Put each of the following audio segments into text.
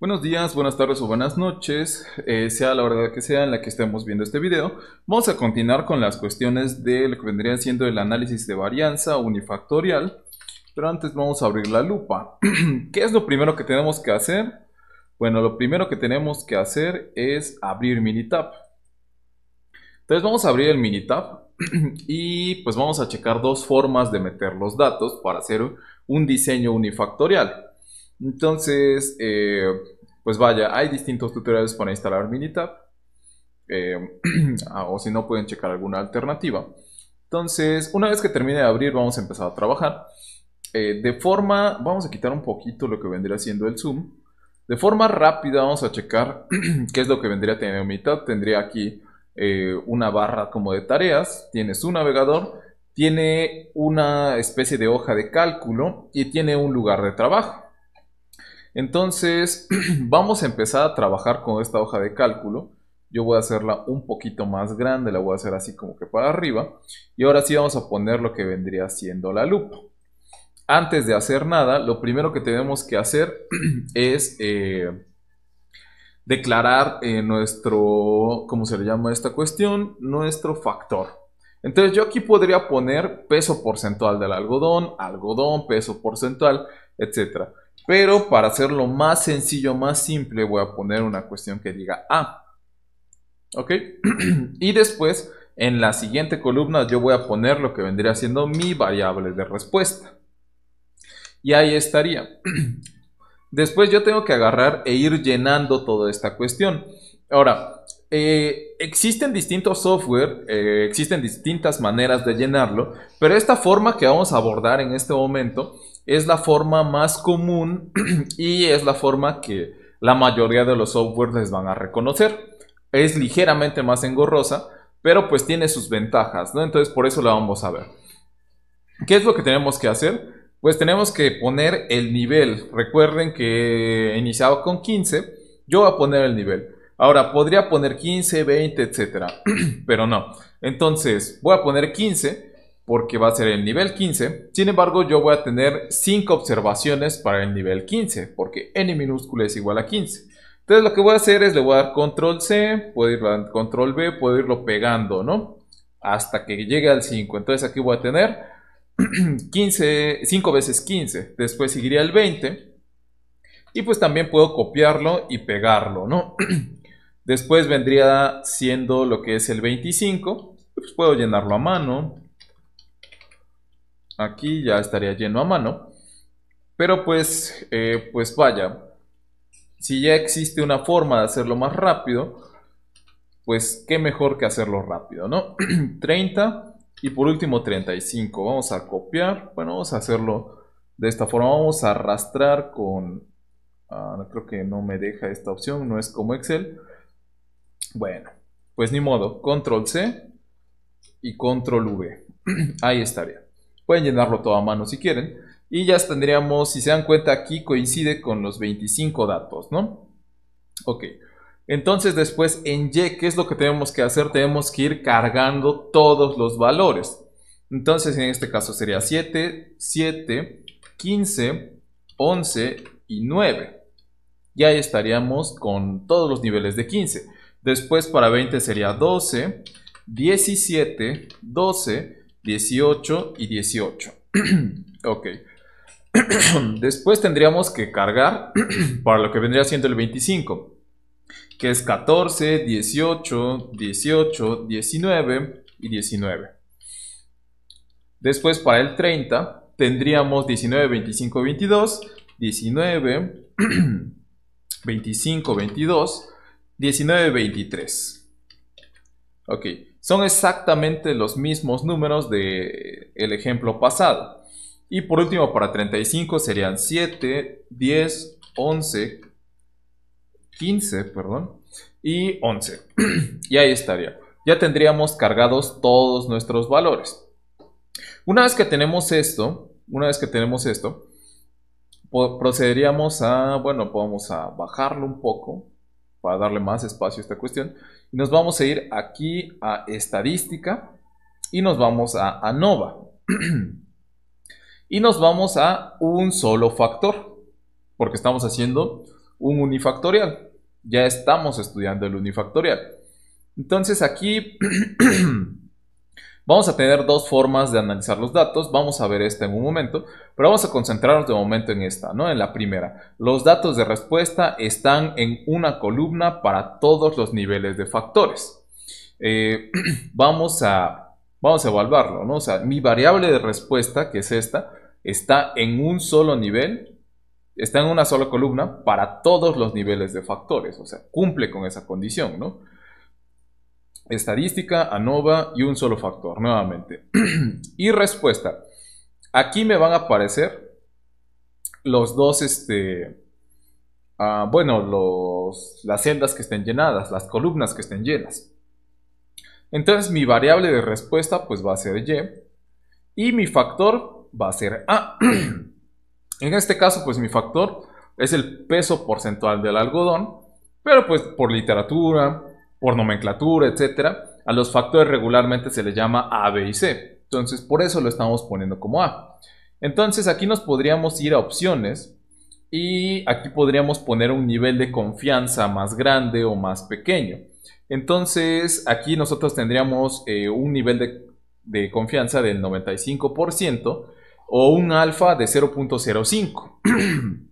Buenos días, buenas tardes o buenas noches, eh, sea la hora que sea en la que estemos viendo este video. Vamos a continuar con las cuestiones de lo que vendría siendo el análisis de varianza unifactorial. Pero antes vamos a abrir la lupa. ¿Qué es lo primero que tenemos que hacer? Bueno, lo primero que tenemos que hacer es abrir Minitab. Entonces vamos a abrir el Minitab y pues vamos a checar dos formas de meter los datos para hacer un diseño unifactorial. Entonces, eh, pues vaya, hay distintos tutoriales para instalar Minitab. Eh, ah, o si no, pueden checar alguna alternativa. Entonces, una vez que termine de abrir, vamos a empezar a trabajar. Eh, de forma, vamos a quitar un poquito lo que vendría siendo el zoom. De forma rápida vamos a checar qué es lo que vendría a tener Minitab. Tendría aquí una barra como de tareas, tiene su navegador, tiene una especie de hoja de cálculo y tiene un lugar de trabajo. Entonces, vamos a empezar a trabajar con esta hoja de cálculo. Yo voy a hacerla un poquito más grande, la voy a hacer así como que para arriba. Y ahora sí vamos a poner lo que vendría siendo la lupa. Antes de hacer nada, lo primero que tenemos que hacer es eh, declarar eh, nuestro, ¿cómo se le llama esta cuestión? Nuestro factor. Entonces yo aquí podría poner peso porcentual del algodón, algodón, peso porcentual, etcétera. Pero para hacerlo más sencillo, más simple, voy a poner una cuestión que diga A. ¿Ok? y después, en la siguiente columna, yo voy a poner lo que vendría siendo mi variable de respuesta. Y ahí estaría. después yo tengo que agarrar e ir llenando toda esta cuestión. Ahora, eh, existen distintos software, eh, existen distintas maneras de llenarlo, pero esta forma que vamos a abordar en este momento es la forma más común y es la forma que la mayoría de los softwares les van a reconocer. Es ligeramente más engorrosa, pero pues tiene sus ventajas, ¿no? Entonces por eso la vamos a ver. ¿Qué es lo que tenemos que hacer? Pues tenemos que poner el nivel. Recuerden que he iniciado con 15, yo voy a poner el nivel. Ahora, podría poner 15, 20, etcétera, pero no. Entonces, voy a poner 15 porque va a ser el nivel 15. Sin embargo, yo voy a tener 5 observaciones para el nivel 15, porque n minúscula es igual a 15. Entonces lo que voy a hacer es le voy a dar control C, puedo ir a control B, puedo irlo pegando, ¿no? Hasta que llegue al 5. Entonces aquí voy a tener 15, 5 veces 15. Después seguiría el 20. Y pues también puedo copiarlo y pegarlo, ¿no? Después vendría siendo lo que es el 25. Pues puedo llenarlo a mano. Aquí ya estaría lleno a mano. Pero pues, eh, pues vaya, si ya existe una forma de hacerlo más rápido, pues qué mejor que hacerlo rápido, ¿no? 30 y por último 35. Vamos a copiar, bueno, vamos a hacerlo de esta forma. Vamos a arrastrar con... Ah, creo que no me deja esta opción, no es como Excel. Bueno, pues ni modo, control C y control V. Ahí estaría. Pueden llenarlo todo a mano si quieren. Y ya tendríamos, si se dan cuenta aquí, coincide con los 25 datos, ¿no? Ok. Entonces después en Y, ¿qué es lo que tenemos que hacer? Tenemos que ir cargando todos los valores. Entonces en este caso sería 7, 7, 15, 11 y 9. Y ahí estaríamos con todos los niveles de 15. Después para 20 sería 12, 17, 12 18 y 18. ok. Después tendríamos que cargar para lo que vendría siendo el 25, que es 14, 18, 18, 19 y 19. Después para el 30 tendríamos 19, 25, 22, 19, 25, 22, 19, 23. Ok son exactamente los mismos números del el ejemplo pasado. Y por último, para 35 serían 7, 10, 11, 15, perdón, y 11. y ahí estaría. Ya tendríamos cargados todos nuestros valores. Una vez que tenemos esto, una vez que tenemos esto, procederíamos a, bueno, vamos a bajarlo un poco para darle más espacio a esta cuestión. Y nos vamos a ir aquí a estadística y nos vamos a ANOVA. y nos vamos a un solo factor, porque estamos haciendo un unifactorial. Ya estamos estudiando el unifactorial. Entonces aquí Vamos a tener dos formas de analizar los datos, vamos a ver esta en un momento, pero vamos a concentrarnos de momento en esta, ¿no? En la primera. Los datos de respuesta están en una columna para todos los niveles de factores. Eh, vamos, a, vamos a evaluarlo, ¿no? O sea, mi variable de respuesta, que es esta, está en un solo nivel, está en una sola columna para todos los niveles de factores, o sea, cumple con esa condición, ¿no? estadística, ANOVA y un solo factor, nuevamente. y respuesta. Aquí me van a aparecer los dos, este, ah, bueno, los, las sendas que estén llenadas, las columnas que estén llenas. Entonces mi variable de respuesta pues va a ser y y mi factor va a ser a. en este caso pues mi factor es el peso porcentual del algodón, pero pues por literatura, por nomenclatura, etcétera, a los factores regularmente se les llama A, B y C. Entonces, por eso lo estamos poniendo como A. Entonces, aquí nos podríamos ir a opciones y aquí podríamos poner un nivel de confianza más grande o más pequeño. Entonces, aquí nosotros tendríamos eh, un nivel de, de confianza del 95% o un alfa de 0.05.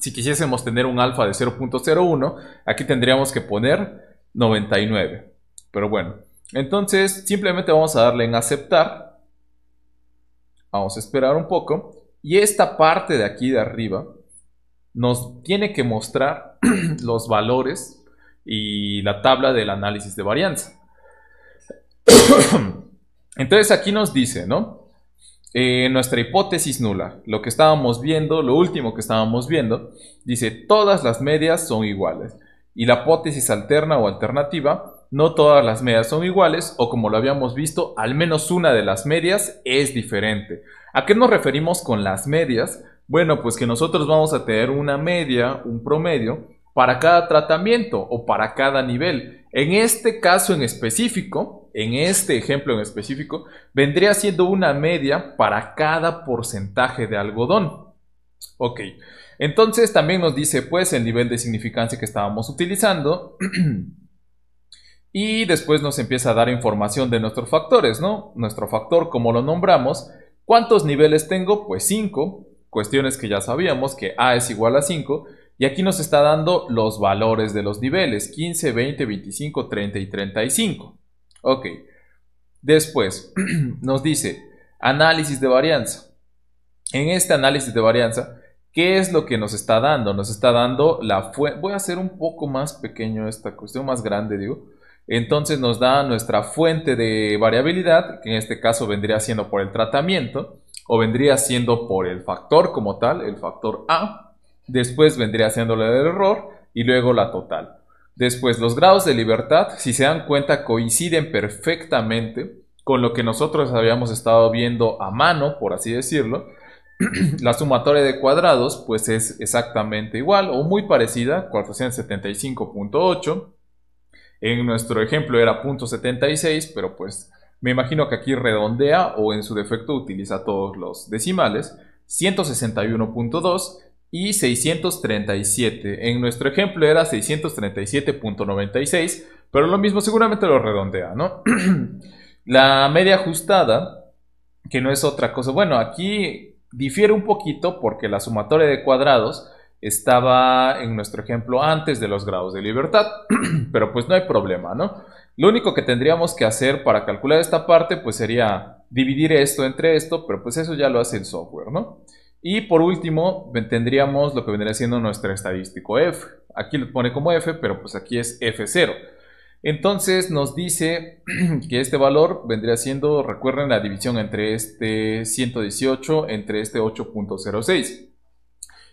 si quisiésemos tener un alfa de 0.01, aquí tendríamos que poner 99. Pero bueno, entonces simplemente vamos a darle en aceptar. Vamos a esperar un poco. Y esta parte de aquí de arriba nos tiene que mostrar los valores y la tabla del análisis de varianza. Entonces aquí nos dice, ¿no? Eh, nuestra hipótesis nula, lo que estábamos viendo, lo último que estábamos viendo, dice todas las medias son iguales y la hipótesis alterna o alternativa, no todas las medias son iguales o como lo habíamos visto, al menos una de las medias es diferente. ¿A qué nos referimos con las medias? Bueno, pues que nosotros vamos a tener una media, un promedio, para cada tratamiento o para cada nivel. En este caso en específico, en este ejemplo en específico, vendría siendo una media para cada porcentaje de algodón. Ok, entonces también nos dice pues el nivel de significancia que estábamos utilizando. y después nos empieza a dar información de nuestros factores, ¿no? Nuestro factor, como lo nombramos. ¿Cuántos niveles tengo? Pues 5. Cuestiones que ya sabíamos que A es igual a 5. Y aquí nos está dando los valores de los niveles, 15, 20, 25, 30 y 35. Ok. Después nos dice análisis de varianza. En este análisis de varianza ¿Qué es lo que nos está dando? Nos está dando la fuente. Voy a hacer un poco más pequeño esta cuestión, más grande, digo. Entonces nos da nuestra fuente de variabilidad, que en este caso vendría siendo por el tratamiento, o vendría siendo por el factor como tal, el factor A. Después vendría siendo del error y luego la total. Después, los grados de libertad, si se dan cuenta, coinciden perfectamente con lo que nosotros habíamos estado viendo a mano, por así decirlo, la sumatoria de cuadrados pues es exactamente igual o muy parecida, 475.8. En nuestro ejemplo era .76, pero pues me imagino que aquí redondea o en su defecto utiliza todos los decimales. 161.2 y 637. En nuestro ejemplo era 637.96, pero lo mismo seguramente lo redondea, ¿no? la media ajustada, que no es otra cosa. Bueno, aquí Difiere un poquito porque la sumatoria de cuadrados estaba en nuestro ejemplo antes de los grados de libertad, pero pues no hay problema, ¿no? Lo único que tendríamos que hacer para calcular esta parte pues sería dividir esto entre esto, pero pues eso ya lo hace el software, ¿no? Y por último tendríamos lo que vendría siendo nuestro estadístico f. Aquí lo pone como f, pero pues aquí es f0. Entonces nos dice que este valor vendría siendo, recuerden, la división entre este 118, entre este 8.06.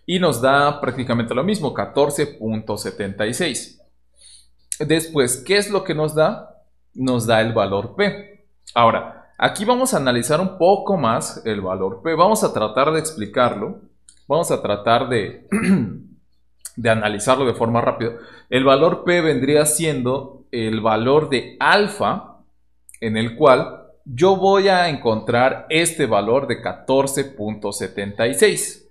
Y nos da prácticamente lo mismo, 14.76. Después, ¿qué es lo que nos da? Nos da el valor P. Ahora, aquí vamos a analizar un poco más el valor P. Vamos a tratar de explicarlo. Vamos a tratar de de analizarlo de forma rápida, el valor P vendría siendo el valor de alfa en el cual yo voy a encontrar este valor de 14.76.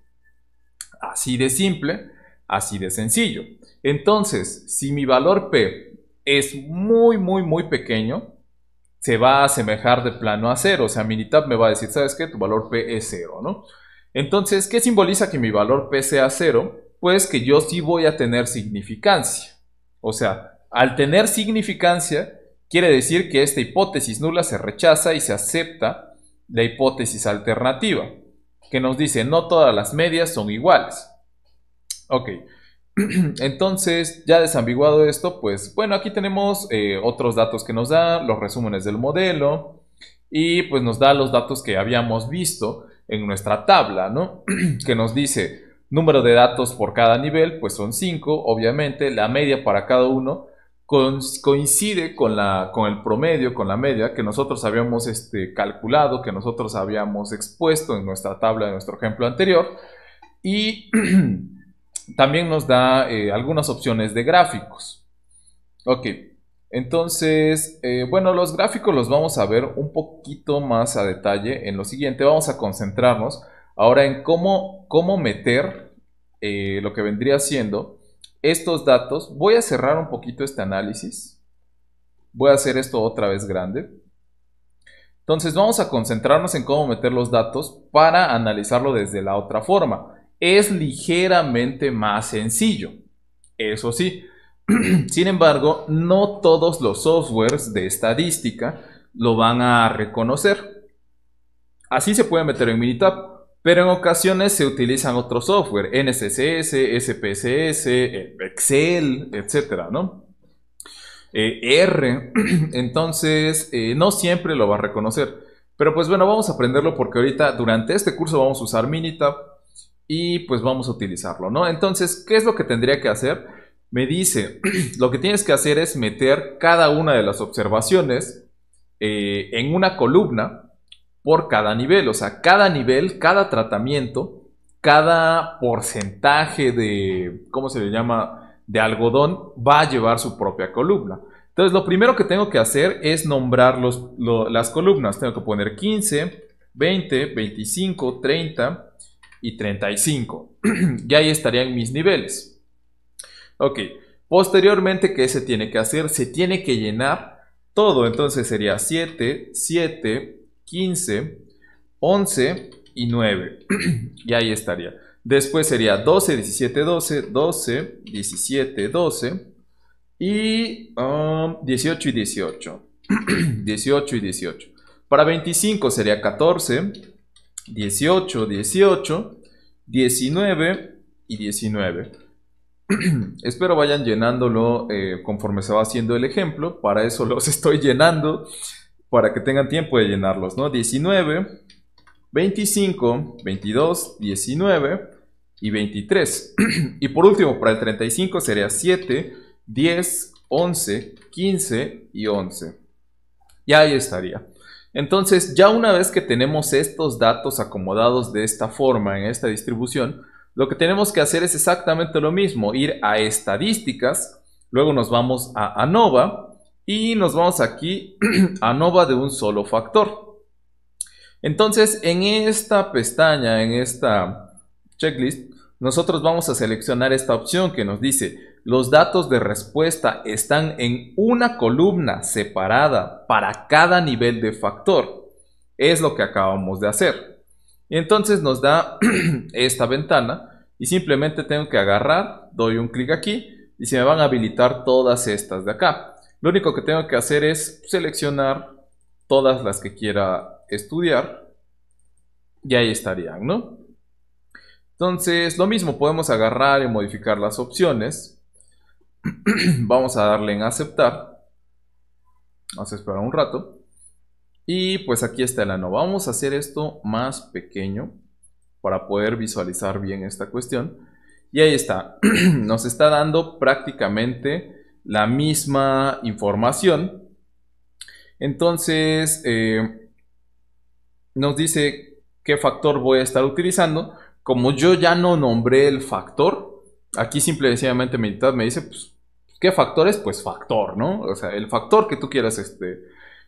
Así de simple, así de sencillo. Entonces, si mi valor P es muy, muy, muy pequeño, se va a asemejar de plano a cero. O sea, Minitab me va a decir, ¿sabes qué? Tu valor P es cero, ¿no? Entonces, ¿qué simboliza que mi valor P sea cero? pues que yo sí voy a tener significancia. O sea, al tener significancia, quiere decir que esta hipótesis nula se rechaza y se acepta la hipótesis alternativa, que nos dice no todas las medias son iguales. Ok, entonces ya desambiguado esto, pues bueno, aquí tenemos eh, otros datos que nos dan, los resúmenes del modelo y pues nos da los datos que habíamos visto en nuestra tabla, ¿no? que nos dice Número de datos por cada nivel, pues son 5, obviamente, la media para cada uno coincide con, la, con el promedio, con la media que nosotros habíamos este, calculado, que nosotros habíamos expuesto en nuestra tabla de nuestro ejemplo anterior. Y también nos da eh, algunas opciones de gráficos. Ok, entonces, eh, bueno, los gráficos los vamos a ver un poquito más a detalle en lo siguiente. Vamos a concentrarnos Ahora en cómo, cómo meter eh, lo que vendría siendo estos datos, voy a cerrar un poquito este análisis. Voy a hacer esto otra vez grande. Entonces vamos a concentrarnos en cómo meter los datos para analizarlo desde la otra forma. Es ligeramente más sencillo, eso sí. Sin embargo, no todos los softwares de estadística lo van a reconocer. Así se puede meter en Minitab pero en ocasiones se utilizan otros software, NSSS, SPSS, Excel, etcétera, ¿no? Eh, R, entonces eh, no siempre lo va a reconocer. Pero pues bueno, vamos a aprenderlo porque ahorita durante este curso vamos a usar Minitab y pues vamos a utilizarlo, ¿no? Entonces, ¿qué es lo que tendría que hacer? Me dice, lo que tienes que hacer es meter cada una de las observaciones eh, en una columna por cada nivel. O sea, cada nivel, cada tratamiento, cada porcentaje de, ¿cómo se le llama?, de algodón va a llevar su propia columna. Entonces, lo primero que tengo que hacer es nombrar las columnas. Tengo que poner 15, 20, 25, 30 y 35. y ahí estarían mis niveles. Ok, posteriormente, ¿qué se tiene que hacer? Se tiene que llenar todo. Entonces sería 7, 7, 15, 11 y 9. y ahí estaría. Después sería 12, 17, 12, 12, 17, 12 y 18 um, y 18. 18 y 18. Para 25 sería 14, 18, 18, 19 y 19. Espero vayan llenándolo eh, conforme se va haciendo el ejemplo. Para eso los estoy llenando para que tengan tiempo de llenarlos, ¿no? 19, 25, 22, 19 y 23. y por último, para el 35 sería 7, 10, 11, 15 y 11. Y ahí estaría. Entonces, ya una vez que tenemos estos datos acomodados de esta forma en esta distribución, lo que tenemos que hacer es exactamente lo mismo, ir a estadísticas, luego nos vamos a ANOVA, y nos vamos aquí a Nova de un solo factor. Entonces, en esta pestaña, en esta checklist, nosotros vamos a seleccionar esta opción que nos dice, los datos de respuesta están en una columna separada para cada nivel de factor. Es lo que acabamos de hacer. entonces nos da esta ventana y simplemente tengo que agarrar, doy un clic aquí y se me van a habilitar todas estas de acá. Lo único que tengo que hacer es seleccionar todas las que quiera estudiar y ahí estarían, ¿no? Entonces, lo mismo, podemos agarrar y modificar las opciones. Vamos a darle en aceptar. Vamos a esperar un rato. Y pues aquí está el ano. Vamos a hacer esto más pequeño para poder visualizar bien esta cuestión. Y ahí está. Nos está dando prácticamente la misma información. Entonces, eh, nos dice qué factor voy a estar utilizando. Como yo ya no nombré el factor, aquí simplemente y me dice, pues, ¿qué factor es? Pues factor, ¿no? O sea, el factor que tú quieras este,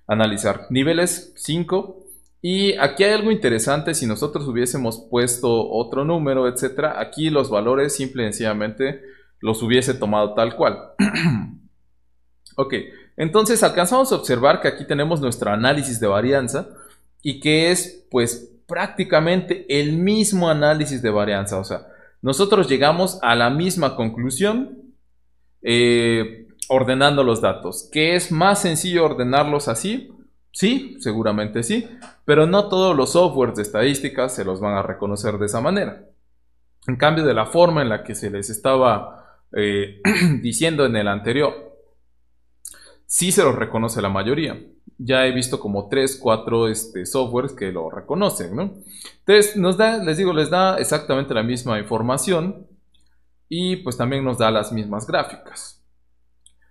analizar. Niveles 5. Y aquí hay algo interesante, si nosotros hubiésemos puesto otro número, etcétera, aquí los valores simplemente y los hubiese tomado tal cual. ok, entonces alcanzamos a observar que aquí tenemos nuestro análisis de varianza y que es pues prácticamente el mismo análisis de varianza. O sea, nosotros llegamos a la misma conclusión eh, ordenando los datos. ¿Que es más sencillo ordenarlos así? Sí, seguramente sí, pero no todos los softwares de estadística se los van a reconocer de esa manera. En cambio, de la forma en la que se les estaba eh, diciendo en el anterior, si se los reconoce la mayoría. Ya he visto como 3, 4 este, softwares que lo reconocen, Entonces, nos da, les digo, les da exactamente la misma información y pues también nos da las mismas gráficas.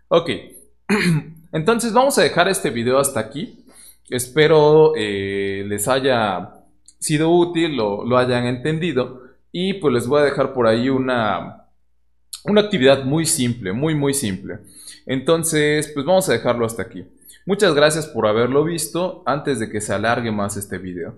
Ok, entonces vamos a dejar este video hasta aquí. Espero eh, les haya sido útil, lo hayan entendido y pues les voy a dejar por ahí una, una actividad muy simple, muy, muy simple. Entonces, pues vamos a dejarlo hasta aquí. Muchas gracias por haberlo visto antes de que se alargue más este video.